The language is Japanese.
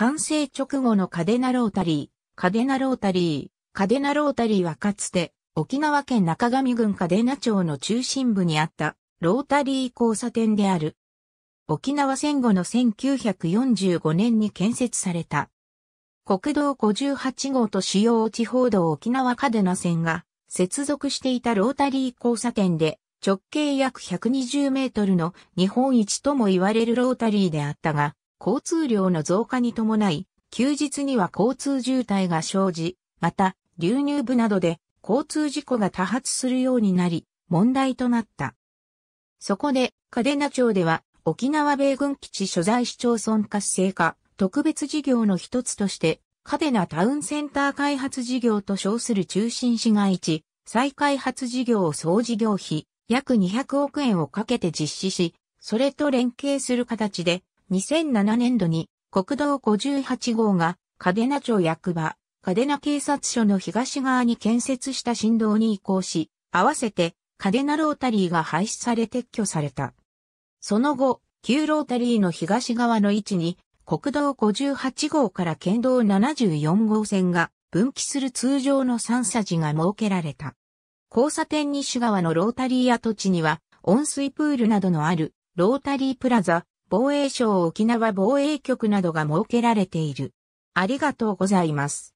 完成直後のカデナロータリー、カデナロータリー、カデナロータリーはかつて沖縄県中上郡カデナ町の中心部にあったロータリー交差点である。沖縄戦後の1945年に建設された。国道58号と主要地方道沖縄カデナ線が接続していたロータリー交差点で直径約120メートルの日本一とも言われるロータリーであったが、交通量の増加に伴い、休日には交通渋滞が生じ、また、流入部などで交通事故が多発するようになり、問題となった。そこで、嘉手納町では、沖縄米軍基地所在市町村活性化、特別事業の一つとして、嘉手納タウンセンター開発事業と称する中心市街地、再開発事業を総事業費、約200億円をかけて実施し、それと連携する形で、2007年度に国道58号が嘉手納町役場、嘉手納警察署の東側に建設した振動に移行し、合わせて嘉手納ロータリーが廃止され撤去された。その後、旧ロータリーの東側の位置に国道58号から県道74号線が分岐する通常の三地が設けられた。交差点西側のロータリー跡地には温水プールなどのあるロータリープラザ、防衛省沖縄防衛局などが設けられている。ありがとうございます。